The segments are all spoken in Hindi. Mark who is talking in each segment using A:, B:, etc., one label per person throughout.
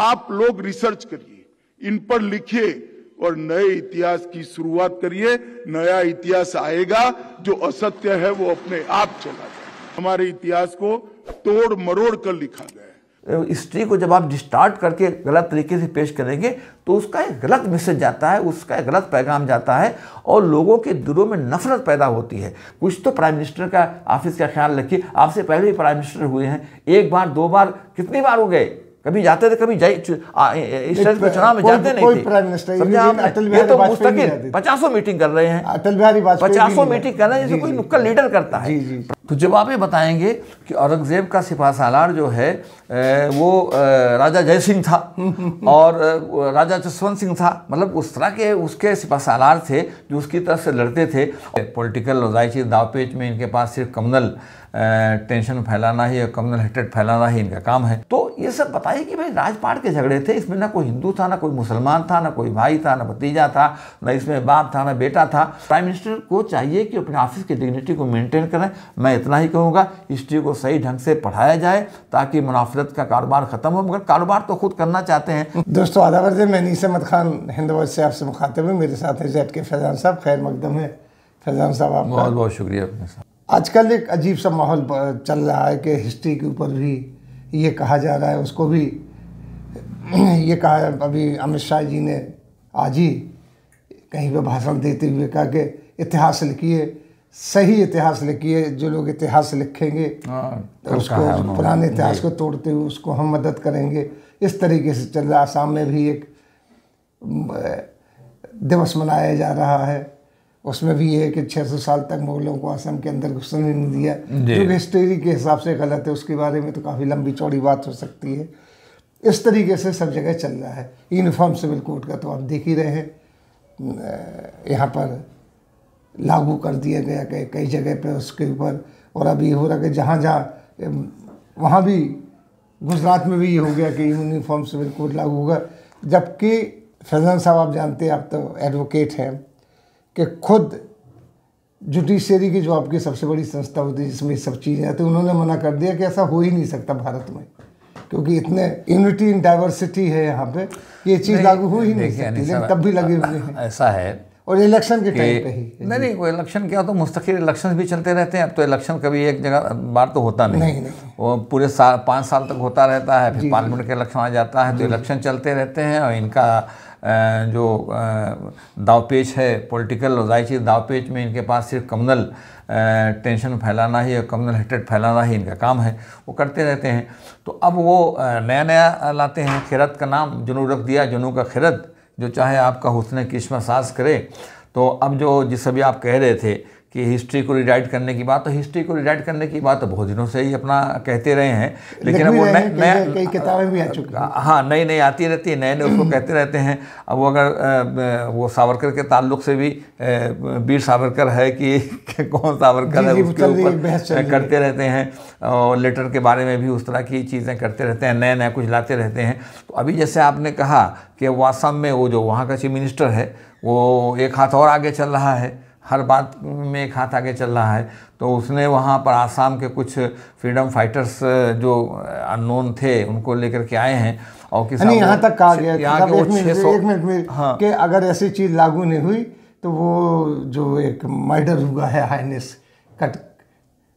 A: आप लोग रिसर्च करिए इन पर लिखिए और नए इतिहास की शुरुआत करिए नया इतिहास आएगा जो असत्य है वो अपने आप चला जाए हमारे इतिहास को तोड़ मरोड़ कर लिखा गया हिस्ट्री तो को जब आप डिस्टार्ट करके गलत तरीके से पेश करेंगे तो उसका एक गलत मैसेज जाता है उसका एक गलत पैगाम जाता है और लोगों के दिलों में नफरत पैदा होती है कुछ तो प्राइम मिनिस्टर का ऑफिस का ख्याल रखिए आपसे पहले भी प्राइम मिनिस्टर हुए हैं एक बार दो बार कितनी बार हो गए कभी जाते थे कभी जाए इस तरह के चुनाव में जाते नहीं थे प्राइम
B: मिनिस्टर ये तो मुस्तकिल पचासों
A: मीटिंग कर रहे हैं अटल बिहारी पचासों मीटिंग कर रहे हैं जैसे कोई नुक्कड़ लीडर करता है तो जब आप ये बताएंगे कि औरंगज़ेब का सिपा सालार जो है वो राजा जय सिंह था और राजा जसवंत सिंह था मतलब उस तरह के उसके सिपा सालार थे जो उसकी तरफ से लड़ते थे पॉलिटिकल और दावपेच में इनके पास सिर्फ कमनल टेंशन फैलाना ही और कम्युनल हेटेड फैलाना ही इनका काम है तो ये सब बताइए कि भाई राजपाट के झगड़े थे इसमें ना कोई हिंदू था ना कोई मुसलमान था ना कोई भाई था ना भतीजा था ना इसमें बाप था ना बेटा था प्राइम मिनिस्टर को चाहिए कि अपने ऑफिस की डिग्निटी को मेनटेन करें मैं मैं इतना ही कहूँगा हिस्ट्री को सही ढंग से पढ़ाया जाए ताकि मुनाफरत का कारोबार ख़त्म हो मगर कारोबार तो खुद करना चाहते हैं दोस्तों
B: आदावर जी मैं नीस अहमद खान हिंदवाज से आपसे मुखातिब हूँ मेरे साथ है जैट के फैजान साहब खैर मकदम है फैजान साहब आप बहुत
A: बहुत शुक्रिया अपने साहब
B: आजकल एक अजीब सा माहौल चल रहा है कि हिस्ट्री के ऊपर भी ये कहा जा रहा है उसको भी ये कहा अभी अमित शाह जी ने आज ही कहीं पे भाषण देते हुए कहा कि इतिहास लिखिए सही इतिहास लिखिए जो लोग इतिहास लिखेंगे आ, हाँ, तो उसको पुराने इतिहास को तोड़ते हुए उसको हम मदद करेंगे इस तरीके से चल रहा आसाम में भी एक दिवस मनाया जा रहा है उसमें भी है कि 600 साल तक मुगलों को आसाम के अंदर घुसने नहीं दिया जो हिस्ट्री के हिसाब से गलत है उसके बारे में तो काफ़ी लंबी चौड़ी बात हो सकती है इस तरीके से सब जगह चल रहा है यूनिफॉर्म सिविल कोड का तो आप देख ही रहे हैं यहाँ पर लागू कर दिया गया कई कई जगह पे उसके ऊपर और अब ये हो रहा कि जहाँ जहाँ वहाँ भी गुजरात में भी ये हो गया कि यूनिफॉर्म सिविल कोड लागू होगा जबकि फैजान साहब आप जानते हैं आप तो एडवोकेट हैं कि खुद जुडिशरी की जो आपकी सबसे बड़ी संस्था होती है जिसमें सब चीज़ें आती तो उन्होंने मना कर दिया कि ऐसा हो ही नहीं सकता भारत में क्योंकि इतने यूनिटी इन डाइवर्सिटी है यहाँ पे ये चीज़ लागू हो ही नहीं सकती लेकिन तब भी लगे हुए हैं
A: ऐसा है और इलेक्शन के टाइम पे ही नहीं नहीं वो इलेक्शन क्या तो मुस्तकिल इलेक्शन भी चलते रहते हैं अब तो इलेक्शन कभी एक जगह बार तो होता नहीं नहीं, नहीं। वो पूरे साल पाँच साल तक होता रहता है फिर पार्लियामेंट का इलेक्शन आ जाता है तो इलेक्शन चलते रहते हैं और इनका जो दावपेच है पॉलिटिकल और जाहिर चीज़ दावपेच में इनके पास सिर्फ कम्युनल टेंशन फैलाना ही और कम्युनल हेटेड फैलाना ही इनका काम है वो करते रहते हैं तो अब वो नया नया लाते हैं खिरत का नाम जुनू रख दिया जुनू का खिरत जो चाहे आपका हुसन सास करे तो अब जो जिस अभी आप कह रहे थे कि हिस्ट्री को रिडाइट करने की बात तो हिस्ट्री को रिडाइट करने की बात तो बहुत दिनों से ही अपना कहते रहे हैं लेकिन अब वो नए किताबें भी आ चुकी हाँ नई नई आती रहती है नए नए उसको कहते रहते हैं अब वो अगर वो सावरकर के ताल्लुक से भी वीर सावरकर है कि कौन सावरकर है उसके ऊपर करते रहते हैं और लेटर के बारे में भी उस तरह की चीज़ें करते रहते हैं नए नए कुछ लाते रहते हैं तो अभी जैसे आपने कहा कि वो में वो जो वहाँ का चीफ मिनिस्टर है वो एक हाथ और आगे चल रहा है हर बात में एक हाथ आगे चल रहा है तो उसने वहाँ पर आसाम के कुछ फ्रीडम फाइटर्स जो अननोन थे उनको लेकर के आए हैं और किसान यहाँ तक कहा गया यहाँ के एक मिनट एक
B: मिनट में हाँ कि अगर ऐसी चीज़ लागू नहीं हुई तो वो जो एक मर्डर हुआ है हाइनेस कट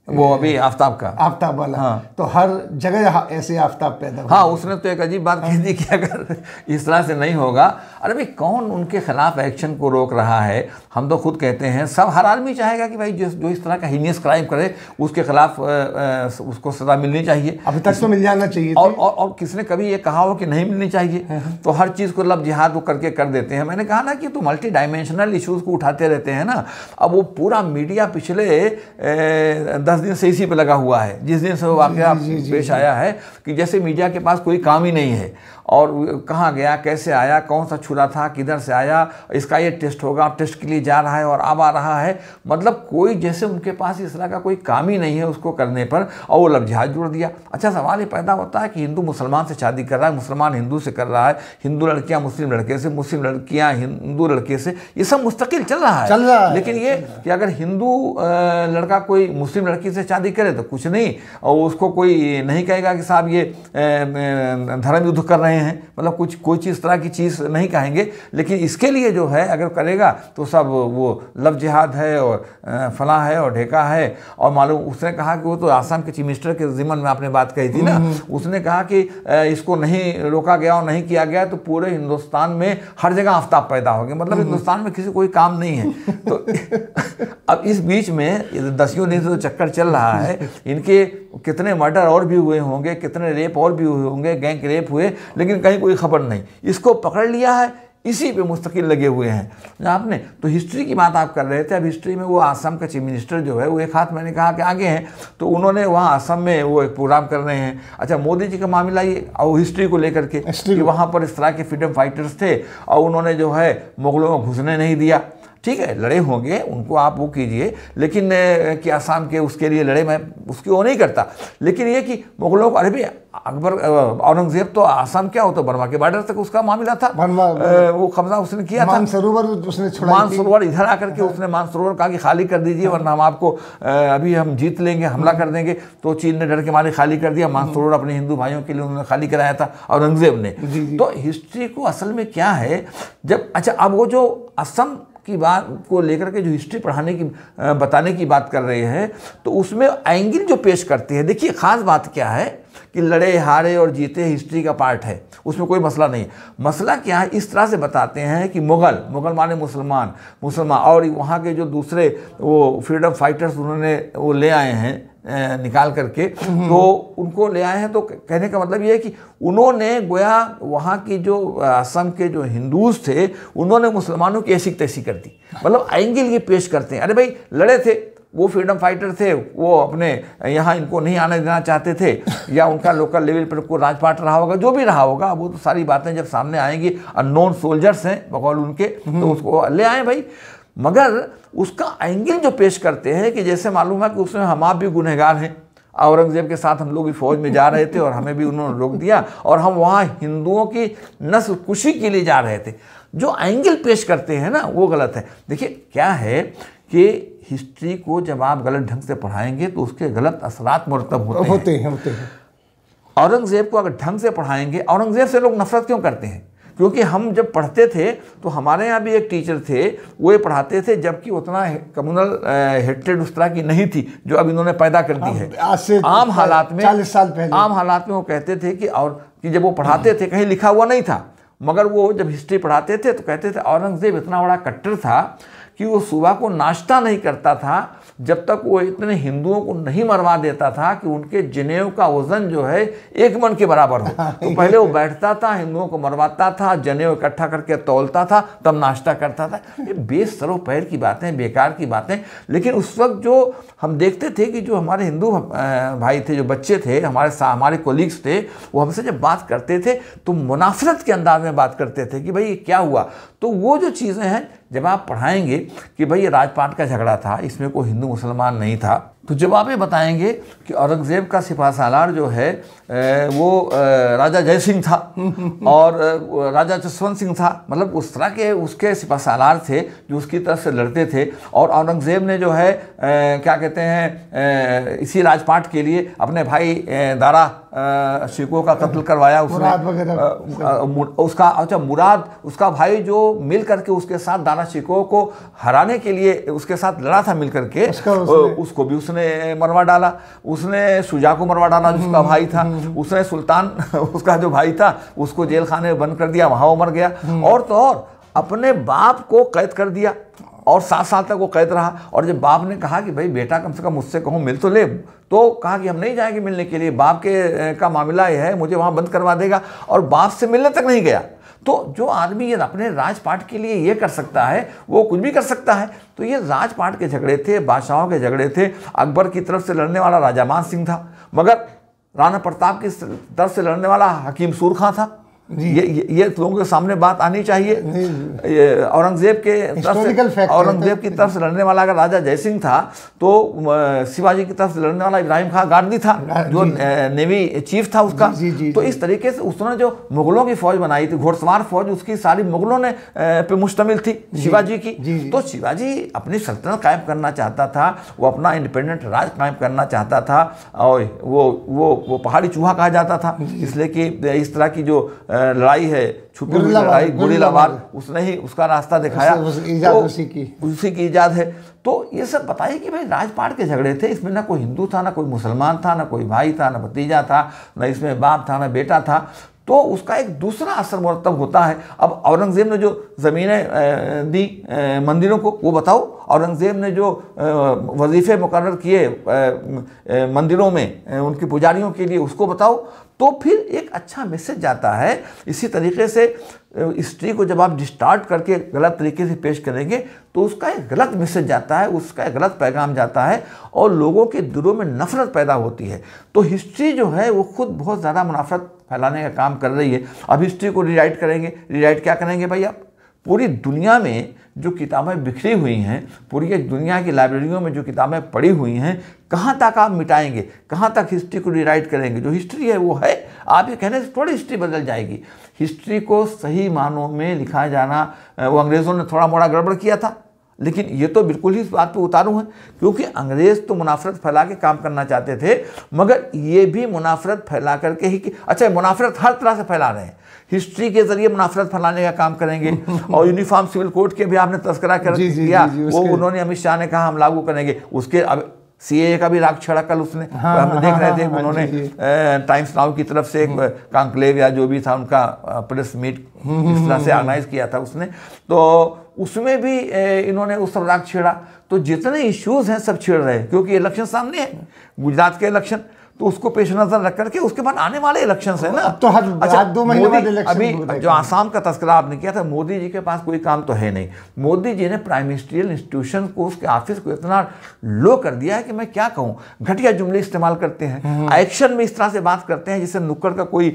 B: वो अभी
A: आफ्ताब का आफ्ताब वाला हाँ तो हर जगह ऐसे आफ्ताब पैदा हाँ उसने तो एक अजीब बात कह दी कि हाँ। अगर इस तरह से नहीं होगा अरे भाई कौन उनके खिलाफ एक्शन को रोक रहा है हम तो खुद कहते हैं सब हर आदमी चाहेगा कि भाई जो जो इस तरह का हीनियस क्राइम करे उसके खिलाफ उसको सजा मिलनी चाहिए अभी तक तो मिल जाना चाहिए और, और, और किसने कभी ये कहा हो कि नहीं मिलनी चाहिए हाँ, हाँ। तो हर चीज़ को लब जिहाद वो करके कर देते हैं मैंने कहा ना कि तो मल्टी डायमेंशनल इशूज़ को उठाते रहते हैं ना अब वो पूरा मीडिया पिछले दस दस दिन से इसी पर लगा हुआ है जिस दिन से वो वाक्य पेश आया है कि जैसे मीडिया के पास कोई काम ही नहीं है और कहाँ गया कैसे आया कौन सा छुरा था किधर से आया इसका ये टेस्ट होगा टेस्ट के लिए जा रहा है और अब आ रहा है मतलब कोई जैसे उनके पास इस तरह का कोई काम ही नहीं है उसको करने पर और वो लफ्जहाज जोड़ दिया अच्छा सवाल ये पैदा होता है कि हिंदू मुसलमान से शादी कर रहा है मुसलमान हिंदू से कर रहा है हिंदू लड़कियाँ मुस्लिम लड़के से मुस्लिम लड़कियाँ हिंदू लड़के से ये सब मुस्तकिल चल रहा है चल रहा है लेकिन ये कि अगर हिंदू लड़का कोई मुस्लिम लड़की से शादी करे तो कुछ नहीं और उसको कोई नहीं कहेगा कि साहब ये धर्म युद्ध कर रहे हैं रहे हैं मतलब कुछ कोई चीज़ तरह की चीज़ नहीं कहेंगे लेकिन इसके लिए जो है अगर करेगा तो सब वो लव जिहाद है और फला है और ढेका है और मालूम उसने कहा कि वो तो आसाम के चीफ मिनिस्टर के जिमन में आपने बात कही थी ना हम्म, हम्म। उसने कहा कि इसको नहीं रोका गया और नहीं किया गया तो पूरे हिंदुस्तान में हर जगह आफ्ताब पैदा हो गया मतलब हम्म, हिंदुस्तान में किसी कोई काम नहीं है तो अब इस बीच में दसियों दिन से जो चक्कर चल रहा है इनके कितने मर्डर और भी हुए होंगे कितने रेप और भी हुए होंगे गैंग रेप हुए लेकिन कहीं कोई खबर नहीं इसको पकड़ लिया है इसी पे मुस्तकिल लगे हुए हैं आपने तो हिस्ट्री की बात आप कर रहे थे अब हिस्ट्री में वो आसम का चीफ मिनिस्टर जो है वो एक हाथ मैंने कहा कि आगे हैं तो उन्होंने वहाँ आसम में वो एक प्रोग्राम कर रहे हैं अच्छा मोदी जी का मामला ये और हिस्ट्री को लेकर के कि वहाँ पर इस तरह के फ्रीडम फाइटर्स थे और उन्होंने जो है मुगलों को घुसने नहीं दिया ठीक है लड़े होंगे उनको आप वो कीजिए लेकिन कि आसाम के उसके लिए लड़े मैं उसकी वो नहीं करता लेकिन ये कि मुगलों को अरे भी अकबर औरंगजेब तो आसाम क्या होता तो बर्मा के बॉर्डर तक उसका मामला था वो कब्जा उसने किया था सरोवर उसने मानसरोवर इधर आकर के हाँ। उसने मानसरोवर कहा कि खाली कर दीजिए वरना हम आपको अभी हम जीत लेंगे हमला हाँ। कर देंगे तो चीन ने डर के मारे खाली कर दिया मानसरोवर हाँ। अपने हिंदू भाइयों के लिए उन्होंने खाली कराया था औरंगजेब ने तो हिस्ट्री को असल में क्या है जब अच्छा अब वो जो असम की बात को लेकर के जो हिस्ट्री पढ़ाने की बताने की बात कर रहे हैं तो उसमें एंगल जो पेश करते हैं देखिए ख़ास बात क्या है कि लड़े हारे और जीते हिस्ट्री का पार्ट है उसमें कोई मसला नहीं मसला क्या है इस तरह से बताते हैं कि मुग़ल मुग़ल माने मुसलमान मुसलमान और वहाँ के जो दूसरे वो फ्रीडम फाइटर्स उन्होंने वो ले आए हैं निकाल करके हम्म। तो उनको ले आए हैं तो कहने का मतलब ये है कि उन्होंने गोया वहाँ की जो असम के जो हिंदूज थे उन्होंने मुसलमानों की ऐसी तैसी कर दी मतलब एंगल ये पेश करते हैं अरे भाई लड़े थे वो फ्रीडम फाइटर थे वो अपने यहाँ इनको नहीं आने देना चाहते थे या उनका लोकल लेवल पर कोई राजपाट रहा होगा जो भी रहा होगा वो तो सारी बातें जब सामने आएंगी अननोन सोल्जर्स हैं बकौल उनके तो हम्म। उसको ले आए भाई मगर उसका एंगल जो पेश करते हैं कि जैसे मालूम है कि उसमें हम आप भी गुनहगार हैं औरंगज़ेब के साथ हम लोग भी फ़ौज में जा रहे थे और हमें भी उन्होंने रोक दिया और हम वहाँ हिंदुओं की नस्ल कुशी के लिए जा रहे थे जो एंगल पेश करते हैं ना वो गलत है देखिए क्या है कि हिस्ट्री को जब आप गलत ढंग से पढ़ाएंगे तो उसके गलत असरात मरतब होते, होते हैं होते हैं औरंगज़ेब को अगर ढंग से पढ़ाएंगे औरंगज़ेब से लोग नफरत क्यों करते हैं क्योंकि हम जब पढ़ते थे तो हमारे यहाँ भी एक टीचर थे वो ये पढ़ाते थे जबकि उतना कम्युनल हेटेड उस तरह की नहीं थी जो अब इन्होंने पैदा कर दी है आम हालात में चालीस साल पहले आम हालात में वो कहते थे कि और कि जब वो पढ़ाते थे कहीं लिखा हुआ नहीं था मगर वो जब हिस्ट्री पढ़ाते थे तो कहते थे औरंगज़ेब इतना बड़ा कट्टर था कि वो सुबह को नाश्ता नहीं करता था जब तक वो इतने हिंदुओं को नहीं मरवा देता था कि उनके जनेऊ का वजन जो है एक मन के बराबर हो तो पहले वो बैठता था हिंदुओं को मरवाता था जनेऊ इकट्ठा करके तोलता था तब नाश्ता करता था ये बेसरो पैर की बातें बेकार की बातें लेकिन उस वक्त जो हम देखते थे कि जो हमारे हिंदू भाई थे जो बच्चे थे हमारे हमारे कोलीग्स थे वो हमसे जब बात करते थे तो मुनाफरत के अंदाज में बात करते थे कि भाई ये क्या हुआ तो वो जो चीज़ें हैं जब आप पढ़ाएंगे कि भाई ये राजपाट का झगड़ा था इसमें कोई हिंदू मुसलमान नहीं था तो जब आप ये बताएंगे कि औरंगज़ेब का सिपा सालार जो है वो राजा जय सिंह था और राजा जसवंत सिंह था मतलब उस तरह के उसके सिपा सालार थे जो उसकी तरफ से लड़ते थे और औरंगज़ेब ने जो है क्या कहते हैं इसी राजपाट के लिए अपने भाई दारा शिको का कत्ल करवाया उसने उसका अच्छा मुराद उसका भाई जो मिल करके उसके साथ दारा शिको को हराने के लिए उसके साथ लड़ा था मिल करके उसको भी उसने उसने मरवा डाला उसने सुजा को मरवा डाला जिसका हम्म, भाई था हम्म, हम्म। उसने सुल्तान उसका जो भाई था उसको जेल खाने में बंद कर दिया वहाँ वो मर गया और तो और अपने बाप को कैद कर दिया और सात साल तक वो कैद रहा और जब बाप ने कहा कि भाई बेटा कम से कम मुझसे कहूँ मिल तो ले तो कहा कि हम नहीं जाएंगे मिलने के लिए बाप के का मामला यह है मुझे वहाँ बंद करवा देगा और बाप से मिलने तक नहीं गया तो जो आदमी ये अपने राजपाट के लिए ये कर सकता है वो कुछ भी कर सकता है तो ये राजपाट के झगड़े थे बादशाहों के झगड़े थे अकबर की तरफ से लड़ने वाला राजा मान सिंह था मगर राणा प्रताप की तरफ से लड़ने वाला हकीम सूर खां था ये ये लोगों के सामने बात आनी चाहिए औरंगजेब के तरफ औरंगजेब की तरफ से लड़ने वाला अगर राजा जयसिंह था तो शिवाजी की तरफ से लड़ने वाला इब्राहिम खान गार्डी था हाँ, जो नेवी चीफ था उसका जी, जी, तो जी, तो इस तरीके से उसने जो मुगलों की फौज बनाई थी घोड़सवार फौज उसकी सारी मुगलों ने पे मुश्तमिल थी शिवाजी की तो शिवाजी अपनी सल्तनत कायम करना चाहता था वो अपना इंडिपेंडेंट राज कायम करना चाहता था और वो वो वो पहाड़ी चूहा कहा जाता था इसलिए कि इस तरह की जो लड़ाई है छुपी हुई लड़ाई गोली लवार उसने ही उसका रास्ता दिखाया तो उसी की उसी की ईजाद है तो ये सब बताइए कि भाई राजपाट के झगड़े थे इसमें ना कोई हिंदू था ना कोई मुसलमान था ना कोई भाई था ना भतीजा था ना इसमें बाप था ना बेटा था तो उसका एक दूसरा असर मुरतब होता है अब औरंगज़ेब ने जो ज़मीनें दी मंदिरों को वो बताओ औरंगज़ेब ने जो वजीफ़े मुकर किए मंदिरों में उनकी पुजारियों के लिए उसको बताओ तो फिर एक अच्छा मैसेज जाता है इसी तरीके से हिस्ट्री को जब आप डिस्टार्ट करके गलत तरीके से पेश करेंगे तो उसका एक गलत मैसेज जाता है उसका एक गलत पैगाम जाता है और लोगों के दिलों में नफरत पैदा होती है तो हिस्ट्री जो है वो खुद बहुत ज़्यादा मुनाफरत फैलाने का काम कर रही है अब हिस्ट्री को रिराइट करेंगे रिराइट क्या करेंगे भाई आप पूरी दुनिया में जो किताबें बिखरी हुई हैं पूरी दुनिया की लाइब्रेरियों में जो किताबें पड़ी हुई हैं कहाँ तक आप मिटाएंगे कहाँ तक हिस्ट्री को रिराइट करेंगे जो हिस्ट्री है वो है आप ये कहने से थोड़ी हिस्ट्री बदल जाएगी हिस्ट्री को सही मानों में लिखा जाना वो अंग्रेज़ों ने थोड़ा मोड़ा गड़बड़ किया था लेकिन ये तो बिल्कुल ही इस बात पे उतारू है क्योंकि अंग्रेज़ तो मुनाफरत फैला के काम करना चाहते थे मगर ये भी मुनाफरत फैला करके ही कि अच्छा मुनाफरत हर तरह से फैला रहे हैं हिस्ट्री के जरिए मुनाफरत फैलाने का काम करेंगे और यूनिफॉर्म सिविल कोड के भी आपने तस्करा कर जी, किया जी, जी, वो उन्होंने अमित शाह ने कहा हम लागू करेंगे उसके अब ए का भी राग छड़ा कल उसने हाँ, हम हाँ, देख हाँ, रहे हाँ, थे उन्होंने टाइम्स नाउ की तरफ से एक हम्म। कॉन्क्लेव या जो भी था उनका प्रेस मीट हम्म, इस तरह से ऑर्गेनाइज हम्म, किया था उसने तो उसमें भी इन्होंने उस राग छेड़ा तो जितने इश्यूज हैं सब छेड़ रहे हैं क्योंकि इलेक्शन सामने है गुजरात के इलेक्शन तो उसको पेश नजर रख करके उसके बाद आने वाले इलेक्शन है ना तो हर अच्छा दो महीने बाद इलेक्शन अभी जो आसाम का तस्करा आपने किया था मोदी जी के पास कोई काम तो है नहीं मोदी जी ने प्राइम मिनिस्ट्रियल इंस्टीट्यूशन को उसके ऑफिस को इतना लो कर दिया है कि मैं क्या कहूँ घटिया जुमले इस्तेमाल करते हैं एक्शन हम्म। में इस तरह से बात करते हैं जिससे नुक्कड़ का कोई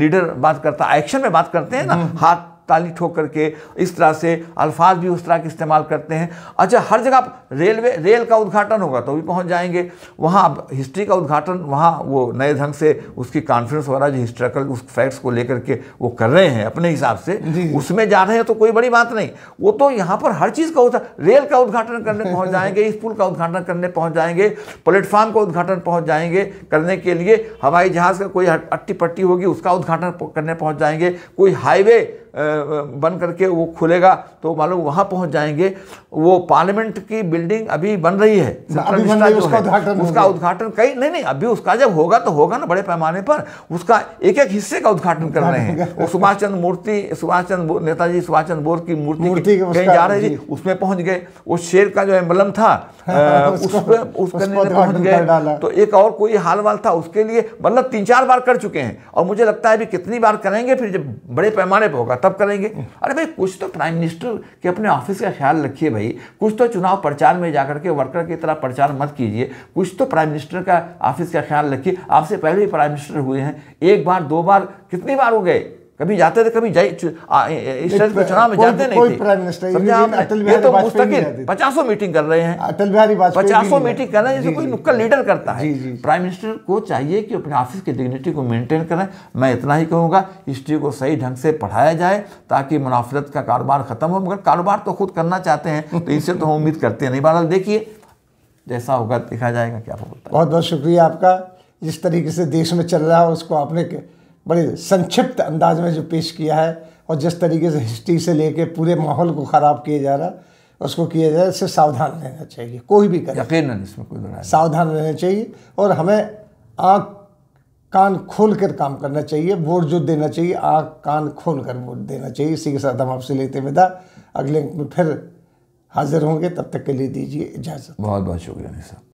A: लीडर बात करता एक्शन में बात करते हैं ना हम्म। हाथ ताली ठोक करके इस तरह से अल्फाज भी उस तरह के इस्तेमाल करते हैं अच्छा हर जगह रेलवे रेल का उद्घाटन होगा तो भी पहुंच जाएंगे वहाँ अब हिस्ट्री का उद्घाटन वहाँ वो नए ढंग से उसकी कॉन्फ्रेंस वगैरह जो हिस्ट्रिकल उस फैक्ट्स को लेकर के वो कर रहे हैं अपने हिसाब से उसमें जा रहे हैं तो कोई बड़ी बात नहीं वो तो यहाँ पर हर चीज़ का रेल का उद्घाटन करने पहुँच जाएंगे इस पुल का उद्घाटन करने पहुँच जाएंगे प्लेटफार्म का उद्घाटन पहुँच जाएंगे करने के लिए हवाई जहाज़ का कोई अट्टी पट्टी होगी उसका उद्घाटन करने पहुँच जाएंगे कोई हाईवे बन करके वो खुलेगा तो मालूम वहाँ पहुँच जाएंगे वो पार्लियामेंट की बिल्डिंग अभी बन रही है अभी बन रही उसका उद्घाटन उसका उद्घाटन कई नहीं नहीं अभी उसका जब होगा तो होगा ना बड़े पैमाने पर उसका एक एक हिस्से का उद्घाटन कर रहे हैं वो सुभाष चंद्र मूर्ति सुभाष चंद्र नेताजी सुभाष चंद्र बोस की मूर्ति कहीं जा रहे थी उसमें पहुँच गए वो शेर का जो एम्बलम था उसमें उसके पहुँच गए तो एक और कोई हाल वाल था उसके लिए मतलब तीन चार बार कर चुके हैं और मुझे लगता है अभी कितनी बार करेंगे फिर जब बड़े पैमाने पर होगा तब करेंगे अरे भाई कुछ तो प्राइम मिनिस्टर के अपने ऑफिस का ख्याल रखिए भाई कुछ तो चुनाव प्रचार में जाकर के वर्कर की तरह प्रचार मत कीजिए कुछ तो प्राइम मिनिस्टर का ऑफिस का ख्याल रखिए आपसे पहले ही प्राइम मिनिस्टर हुए हैं एक बार दो बार कितनी बार हो गए कभी जाते थे कभी स्टेट के चुनाव में जाते नहीं थे प्राइम
B: मिनिस्टर ये तो मुस्तकिल
A: पचासों मीटिंग कर रहे हैं अटल बिहारी वाजपेयी पचासों मीटिंग कर रहे हैं जैसे कोई नुक्कड़ लीडर करता है प्राइम मिनिस्टर को चाहिए कि अपने ऑफिस की डिग्निटी को मेंटेन करें मैं इतना ही कहूँगा हिस्ट्री को सही ढंग से पढ़ाया जाए ताकि मुनाफरत का कारोबार खत्म हो मगर कारोबार तो खुद करना चाहते हैं तो इससे तो हम उम्मीद करते नहीं बहरहाल देखिए जैसा होगा देखा जाएगा क्या होता
B: है बहुत बहुत शुक्रिया आपका जिस तरीके से देश में चल रहा है उसको आपने बड़े संक्षिप्त अंदाज में जो पेश किया है और जिस तरीके से हिस्ट्री से लेके पूरे माहौल को ख़राब किया जा रहा उसको किया जाए इससे सावधान रहना चाहिए
A: कोई भी करे यकीन इसमें कोई बना
B: सावधान रहना चाहिए और हमें आँख कान खोल कर काम करना चाहिए वोट जो देना चाहिए आँख कान खोल कर वोट देना चाहिए इसी के साथ हम आपसे लेते विदा अगले में फिर हाजिर होंगे तब तक के लिए दीजिए इजाज़त
A: बहुत बहुत शुक्रिया साहब